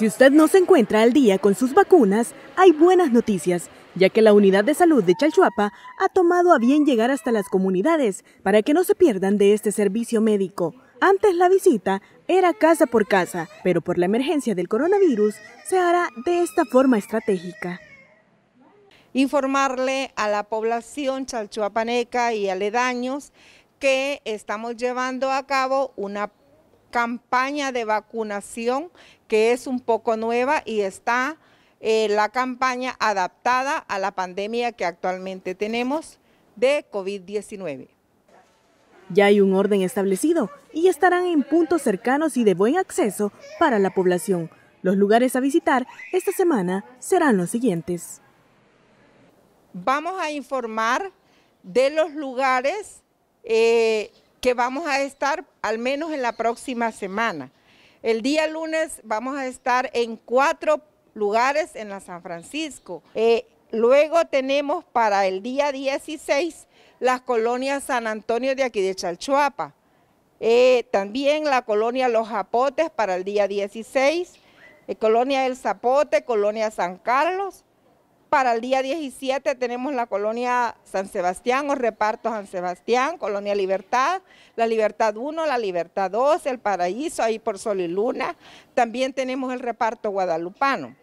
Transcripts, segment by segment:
Si usted no se encuentra al día con sus vacunas, hay buenas noticias, ya que la Unidad de Salud de Chalchuapa ha tomado a bien llegar hasta las comunidades para que no se pierdan de este servicio médico. Antes la visita era casa por casa, pero por la emergencia del coronavirus se hará de esta forma estratégica. Informarle a la población chalchuapaneca y aledaños que estamos llevando a cabo una campaña de vacunación que es un poco nueva y está eh, la campaña adaptada a la pandemia que actualmente tenemos de COVID-19. Ya hay un orden establecido y estarán en puntos cercanos y de buen acceso para la población. Los lugares a visitar esta semana serán los siguientes. Vamos a informar de los lugares eh, que vamos a estar al menos en la próxima semana. El día lunes vamos a estar en cuatro lugares en la San Francisco. Eh, luego tenemos para el día 16 las colonias San Antonio de aquí de Chalchuapa. Eh, también la colonia Los Zapotes para el día 16, eh, colonia El Zapote, colonia San Carlos, para el día 17 tenemos la colonia San Sebastián o reparto San Sebastián, colonia Libertad, la Libertad 1, la Libertad 2, el Paraíso, ahí por Sol y Luna. También tenemos el reparto guadalupano.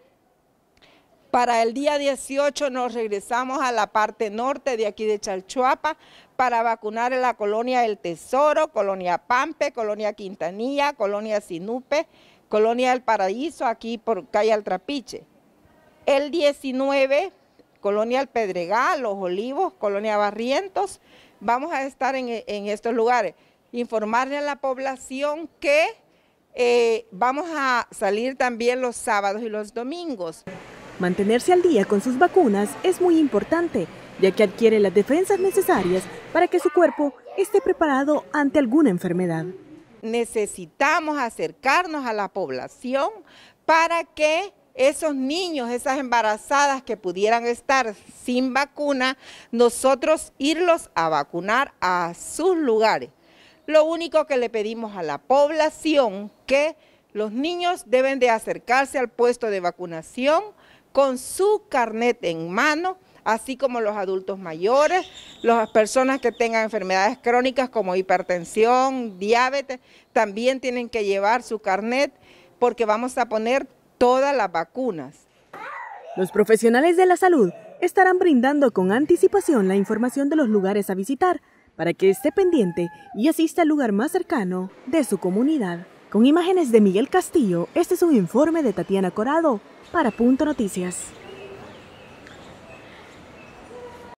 Para el día 18 nos regresamos a la parte norte de aquí de Chalchuapa para vacunar en la colonia El Tesoro, colonia Pampe, colonia Quintanilla, colonia Sinupe, colonia El Paraíso, aquí por calle Altrapiche el 19, Colonia El Pedregal, Los Olivos, Colonia Barrientos, vamos a estar en, estos lugares. Informarle a la población que eh, vamos a salir también los sábados y los domingos. Mantenerse al día con sus vacunas es muy importante, ya que adquiere las defensas necesarias para que su cuerpo esté preparado ante alguna enfermedad. Necesitamos acercarnos a la población para que esos niños, esas embarazadas que pudieran estar sin vacuna, nosotros irlos a vacunar a sus lugares. Lo único que le pedimos a la población que los niños deben de acercarse al puesto de vacunación con su carnet en mano, así como los adultos mayores, las personas que tengan enfermedades crónicas como hipertensión, diabetes, también tienen que llevar su carnet porque vamos a poner todas las vacunas. Los profesionales de la salud estarán brindando con anticipación la información de los lugares a visitar para que esté pendiente y asista al lugar más cercano de su comunidad. Con imágenes de Miguel Castillo, este es un informe de Tatiana Corado para Punto Noticias.